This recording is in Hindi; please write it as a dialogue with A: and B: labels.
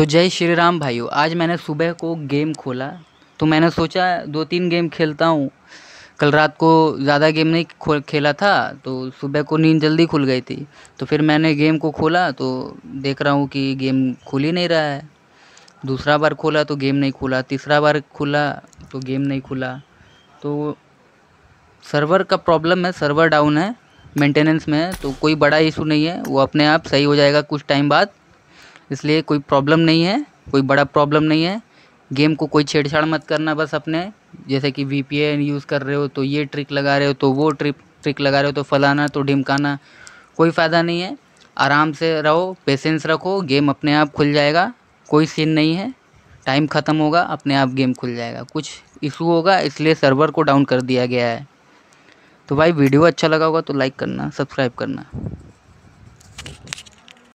A: तो जय श्री राम भाइयों आज मैंने सुबह को गेम खोला तो मैंने सोचा दो तीन गेम खेलता हूँ कल रात को ज़्यादा गेम नहीं खो खेला था तो सुबह को नींद जल्दी खुल गई थी तो फिर मैंने गेम को खोला तो देख रहा हूँ कि गेम खुल ही नहीं रहा है दूसरा बार खोला तो गेम नहीं खुला तीसरा बार खुला तो गेम नहीं खुला तो सर्वर का प्रॉब्लम है सर्वर डाउन है मेंटेनेंस में है तो कोई बड़ा इशू नहीं है वो अपने आप सही हो जाएगा कुछ टाइम बाद इसलिए कोई प्रॉब्लम नहीं है कोई बड़ा प्रॉब्लम नहीं है गेम को कोई छेड़छाड़ मत करना बस अपने जैसे कि वी यूज़ कर रहे हो तो ये ट्रिक लगा रहे हो तो वो ट्रिक ट्रिक लगा रहे हो तो फलाना तो ढिमकाना कोई फ़ायदा नहीं है आराम से रहो पेशेंस रखो गेम अपने आप खुल जाएगा कोई सीन नहीं है टाइम ख़त्म होगा अपने आप गेम खुल जाएगा कुछ इशू होगा इसलिए सर्वर को डाउन कर दिया गया है तो भाई वीडियो अच्छा लगा होगा तो लाइक करना सब्सक्राइब करना